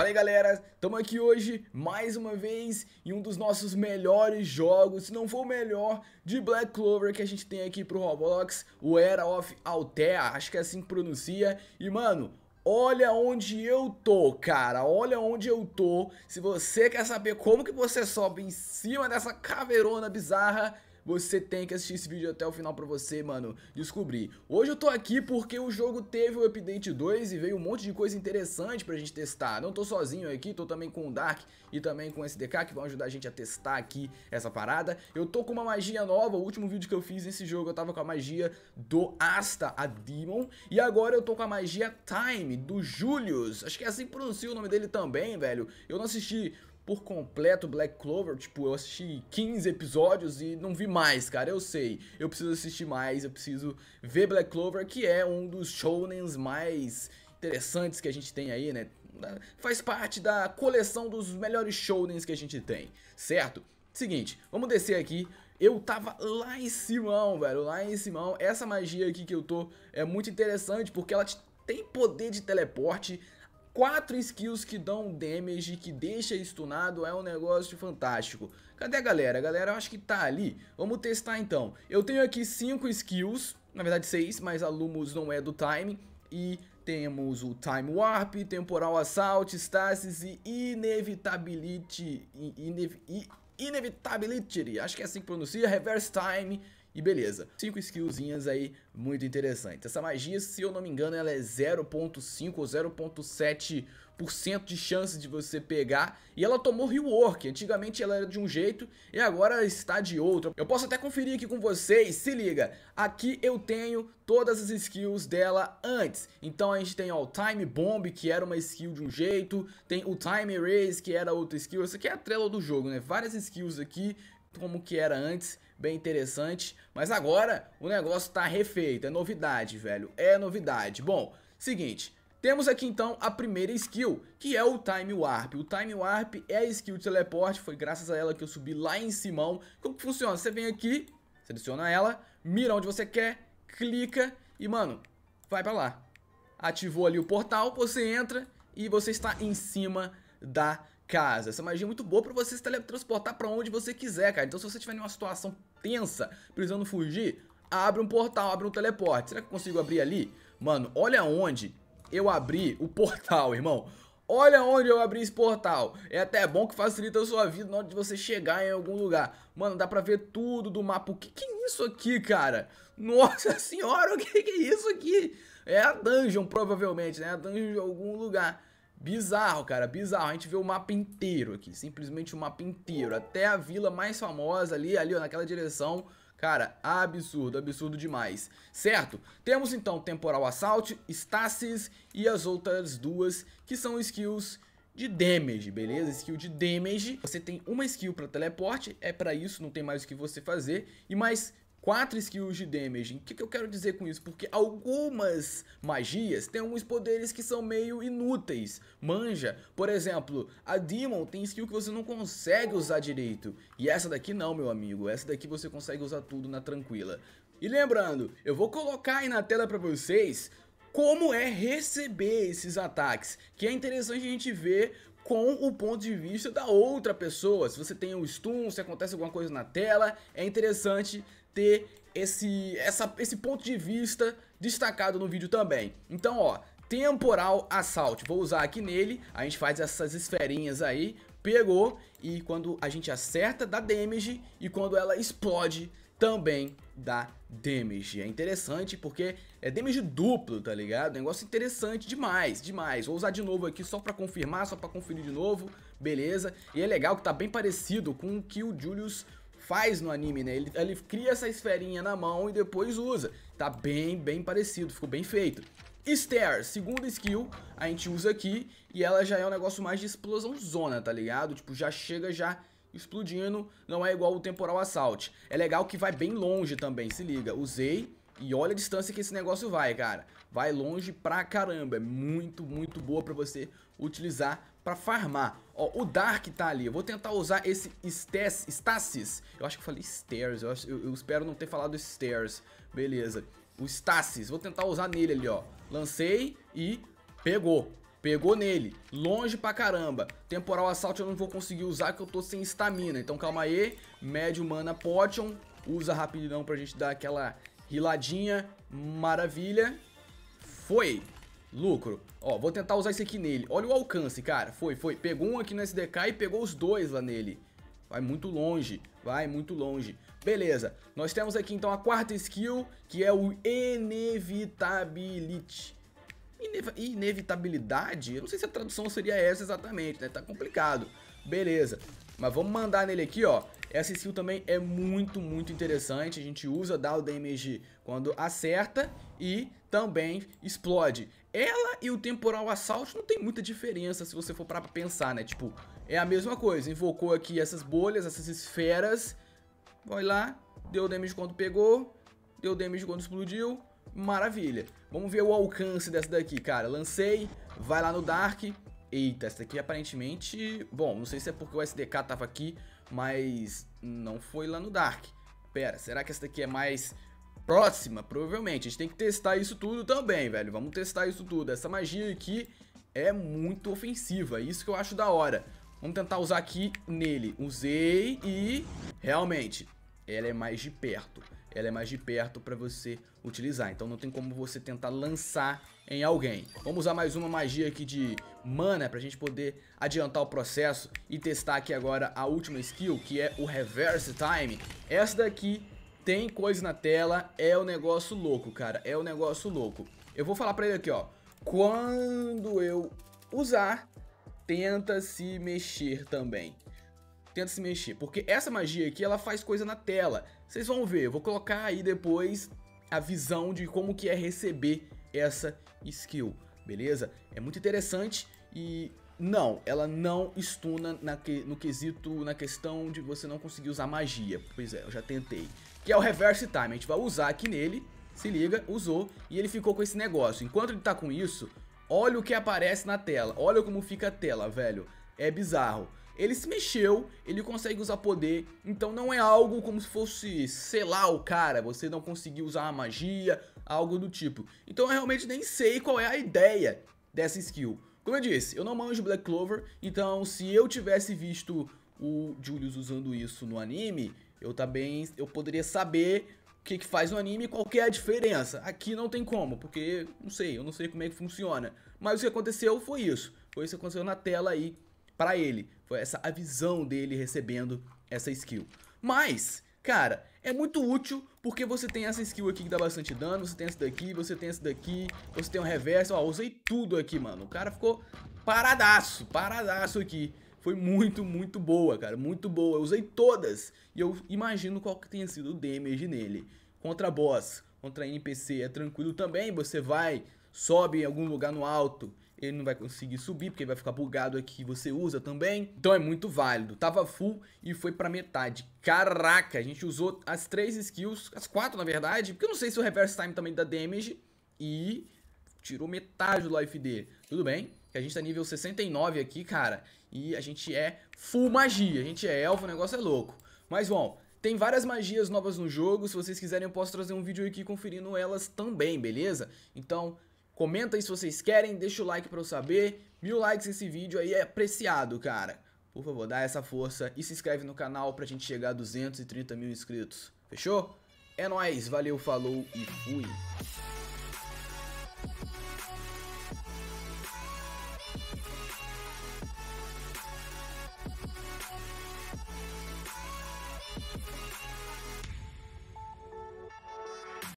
Fala aí galera, estamos aqui hoje mais uma vez em um dos nossos melhores jogos, se não for o melhor, de Black Clover que a gente tem aqui pro Roblox, o Era of Altea, acho que é assim que pronuncia, e mano, Olha onde eu tô, cara. Olha onde eu tô. Se você quer saber como que você sobe em cima dessa caveirona bizarra, você tem que assistir esse vídeo até o final pra você, mano, descobrir. Hoje eu tô aqui porque o jogo teve o Update 2 e veio um monte de coisa interessante pra gente testar. Não tô sozinho aqui, tô também com o Dark e também com o SDK, que vão ajudar a gente a testar aqui essa parada. Eu tô com uma magia nova, o último vídeo que eu fiz nesse jogo eu tava com a magia do Asta, a Demon, e agora eu tô com a magia Time, do Julius. Acho que é assim que pronuncia o nome dele também, velho. Eu não assisti por completo Black Clover, tipo, eu assisti 15 episódios e não vi mais, cara, eu sei. Eu preciso assistir mais, eu preciso ver Black Clover, que é um dos shounens mais interessantes que a gente tem aí, né? Faz parte da coleção dos melhores shounens que a gente tem, certo? Seguinte, vamos descer aqui. Eu tava lá em Simão, velho, lá em Simão. Essa magia aqui que eu tô é muito interessante porque ela tem poder de teleporte, quatro skills que dão damage, que deixa stunado, é um negócio fantástico. Cadê a galera? A galera eu acho que tá ali. Vamos testar então. Eu tenho aqui cinco skills, na verdade seis, mas a Lumos não é do time. E temos o Time Warp, Temporal Assault, Stasis e Inevitability... Inevitability, acho que é assim que pronuncia, Reverse Time... E beleza, 5 skillzinhas aí muito interessante Essa magia, se eu não me engano, ela é 0.5 ou 0.7% de chance de você pegar. E ela tomou rework, antigamente ela era de um jeito e agora está de outro. Eu posso até conferir aqui com vocês, se liga. Aqui eu tenho todas as skills dela antes. Então a gente tem ó, o Time Bomb, que era uma skill de um jeito. Tem o Time Erase, que era outra skill. Essa aqui é a trela do jogo, né? Várias skills aqui como que era antes, bem interessante. Mas agora o negócio tá refeito, é novidade, velho, é novidade. Bom, seguinte, temos aqui então a primeira skill, que é o Time Warp. O Time Warp é a skill de teleporte, foi graças a ela que eu subi lá em Simão. Como que funciona? Você vem aqui, seleciona ela, mira onde você quer, clica e, mano, vai pra lá. Ativou ali o portal, você entra e você está em cima da casa. Essa magia é muito boa pra você se teletransportar pra onde você quiser, cara. Então se você estiver em uma situação tensa, precisando fugir, abre um portal, abre um teleporte. Será que eu consigo abrir ali? Mano, olha onde eu abri o portal, irmão. Olha onde eu abri esse portal. É até bom que facilita a sua vida na hora de você chegar em algum lugar. Mano, dá pra ver tudo do mapa. O que, que é isso aqui, cara? Nossa senhora, o que, que é isso aqui? É a dungeon, provavelmente, né? A dungeon de algum lugar. Bizarro, cara, bizarro. A gente vê o mapa inteiro aqui, simplesmente o mapa inteiro, até a vila mais famosa ali, ali, ó, naquela direção. Cara, absurdo, absurdo demais, certo? Temos então Temporal Assault, Stasis e as outras duas que são skills de damage, beleza? Skill de damage, você tem uma skill para teleporte, é para isso, não tem mais o que você fazer, e mais 4 skills de damage. O que, que, eu quero dizer com isso? Porque algumas magias têm alguns poderes que são meio inúteis. Manja, por exemplo, a Demon tem skill que você não consegue usar direito. E essa daqui não, meu amigo. Essa daqui você consegue usar tudo na tranquila. E lembrando, eu vou colocar aí na tela pra vocês como é receber esses ataques, que é interessante a gente ver com o ponto de vista da outra pessoa. Se você tem um stun, se acontece alguma coisa na tela, é interessante ter esse, essa, esse ponto de vista destacado no vídeo também. Então, ó, temporal assault, vou usar aqui nele, a gente faz essas esferinhas aí, pegou, e quando a gente acerta dá damage, e quando ela explode também dá damage. É interessante porque é damage duplo, tá ligado? Negócio interessante demais, demais. Vou usar de novo aqui só pra confirmar, só pra conferir de novo. Beleza. E é legal que tá bem parecido com o que o Julius faz no anime, né? Ele, ele cria essa esferinha na mão e depois usa. Tá bem, bem parecido, ficou bem feito. Stairs, segunda skill, a gente usa aqui e ela já é um negócio mais de explosão zona, tá ligado? Tipo, já chega já explodindo, não é igual o Temporal Assault. É legal que vai bem longe também, se liga. Usei e olha a distância que esse negócio vai, cara. Vai longe pra caramba, é muito, muito boa pra você utilizar pra farmar. Ó, o Dark tá ali. Eu vou tentar usar esse Stes, Stasis. Eu acho que eu falei Stairs. Eu, acho, eu, eu espero não ter falado Stairs. Beleza. O Stasis. Vou tentar usar nele ali, ó. Lancei e pegou. Pegou nele, longe pra caramba Temporal assalto eu não vou conseguir usar porque eu tô sem estamina Então calma aí, médio mana potion Usa rapidão pra gente dar aquela riladinha Maravilha Foi Lucro. Ó, vou tentar usar esse aqui nele. Olha o alcance, cara. Foi, foi. Pegou um aqui no SDK e pegou os dois lá nele. Vai muito longe, vai muito longe. Beleza, nós temos aqui então a quarta skill, que é o Inevitability. Inev inevitabilidade? Eu não sei se a tradução seria essa exatamente, né? Tá complicado. Beleza, mas vamos mandar nele aqui, ó. Essa skill também é muito, muito interessante. A gente usa, dá o damage quando acerta e também explode. Ela e o Temporal assalto não tem muita diferença se você for para pensar, né? Tipo, é a mesma coisa. Invocou aqui essas bolhas, essas esferas. Vai lá, deu damage quando pegou, deu damage quando explodiu. Maravilha. Vamos ver o alcance dessa daqui, cara. Lancei, vai lá no Dark. Eita, essa daqui aparentemente... Bom, não sei se é porque o SDK tava aqui, mas não foi lá no Dark. Pera, será que essa daqui é mais próxima, provavelmente. A gente tem que testar isso tudo também, velho. Vamos testar isso tudo. Essa magia aqui é muito ofensiva. É isso que eu acho da hora. Vamos tentar usar aqui nele. Usei e... Realmente, ela é mais de perto. Ela é mais de perto pra você utilizar. Então não tem como você tentar lançar em alguém. Vamos usar mais uma magia aqui de mana pra gente poder adiantar o processo e testar aqui agora a última skill, que é o Reverse Time. Essa daqui tem coisa na tela, é o um negócio louco, cara, é o um negócio louco. Eu vou falar pra ele aqui, ó. Quando eu usar, tenta se mexer também. Tenta se mexer, porque essa magia aqui, ela faz coisa na tela. Vocês vão ver, eu vou colocar aí depois a visão de como que é receber essa skill, beleza? É muito interessante e não, ela não estuna na que, no quesito, na questão de você não conseguir usar magia. Pois é, eu já tentei que é o Reverse Time. A gente vai usar aqui nele, se liga, usou, e ele ficou com esse negócio. Enquanto ele tá com isso, olha o que aparece na tela, olha como fica a tela, velho. É bizarro. Ele se mexeu, ele consegue usar poder, então não é algo como se fosse selar o cara, você não conseguiu usar a magia, algo do tipo. Então eu realmente nem sei qual é a ideia dessa skill. Como eu disse, eu não manjo Black Clover, então se eu tivesse visto o Julius usando isso no anime, eu também eu poderia saber o que, que faz no anime e qual é a diferença. Aqui não tem como, porque não sei, eu não sei como é que funciona. Mas o que aconteceu foi isso. Foi isso que aconteceu na tela aí para ele. Foi essa a visão dele recebendo essa skill. Mas, cara, é muito útil porque você tem essa skill aqui que dá bastante dano, você tem essa daqui, você tem essa daqui, você tem um reverso, ó, usei tudo aqui, mano. O cara ficou paradaço, paradaço aqui foi muito, muito boa, cara. Muito boa. Eu usei todas. E eu imagino qual que tenha sido o damage nele. Contra boss, contra NPC, é tranquilo também. Você vai, sobe em algum lugar no alto. Ele não vai conseguir subir, porque vai ficar bugado aqui. Você usa também. Então é muito válido. Tava full e foi pra metade. Caraca, a gente usou as três skills. As quatro, na verdade. Porque eu não sei se o reverse time também dá damage. E tirou metade do life dele. Tudo bem, que a gente tá nível 69 aqui, cara, e a gente é full magia, a gente é elfo, o negócio é louco. Mas, bom, tem várias magias novas no jogo, se vocês quiserem eu posso trazer um vídeo aqui conferindo elas também, beleza? Então, comenta aí se vocês querem, deixa o like pra eu saber, mil likes esse vídeo aí é apreciado, cara. Por favor, dá essa força e se inscreve no canal pra gente chegar a 230 mil inscritos, fechou? É nóis, valeu, falou e fui!